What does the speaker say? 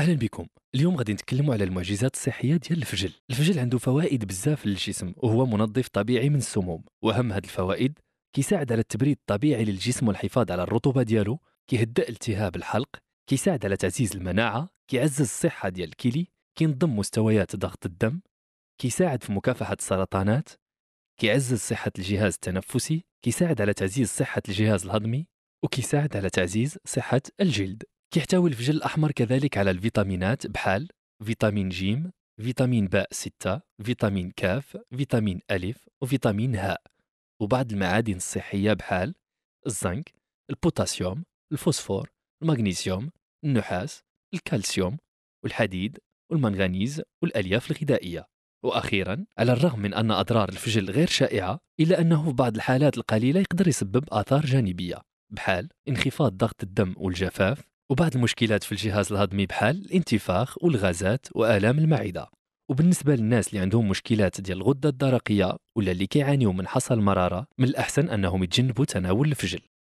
اهلا بكم اليوم غادي نتكلموا على المعجزات الصحيه ديال الفجل الفجل عنده فوائد بزاف للجسم وهو منظف طبيعي من السموم واهم هاد الفوائد كيساعد على التبريد الطبيعي للجسم والحفاظ على الرطوبه ديالو كيهدئ التهاب الحلق كيساعد على تعزيز المناعه كيعزز الصحه ديال الكلي كينظم مستويات ضغط الدم كيساعد في مكافحه السرطانات كيعزز صحه الجهاز التنفسي كيساعد على تعزيز صحه الجهاز الهضمي وكيساعد على تعزيز صحه الجلد كيحتوي الفجل الأحمر كذلك على الفيتامينات بحال فيتامين جيم، فيتامين باء 6 فيتامين كاف فيتامين ألف وفيتامين هاء وبعض المعادن الصحية بحال الزنك البوتاسيوم الفوسفور المغنيسيوم النحاس الكالسيوم والحديد والمنغنيز والألياف الغذائية وأخيرا على الرغم من أن أضرار الفجل غير شائعة إلا أنه في بعض الحالات القليلة يقدر يسبب آثار جانبية بحال انخفاض ضغط الدم والجفاف وبعض المشكلات في الجهاز الهضمي بحال الانتفاخ والغازات والام المعده وبالنسبه للناس اللي عندهم مشكلات ديال الغده الدرقيه ولا اللي كيعانيو من حصى المراره من الاحسن انهم يتجنبوا تناول الفجل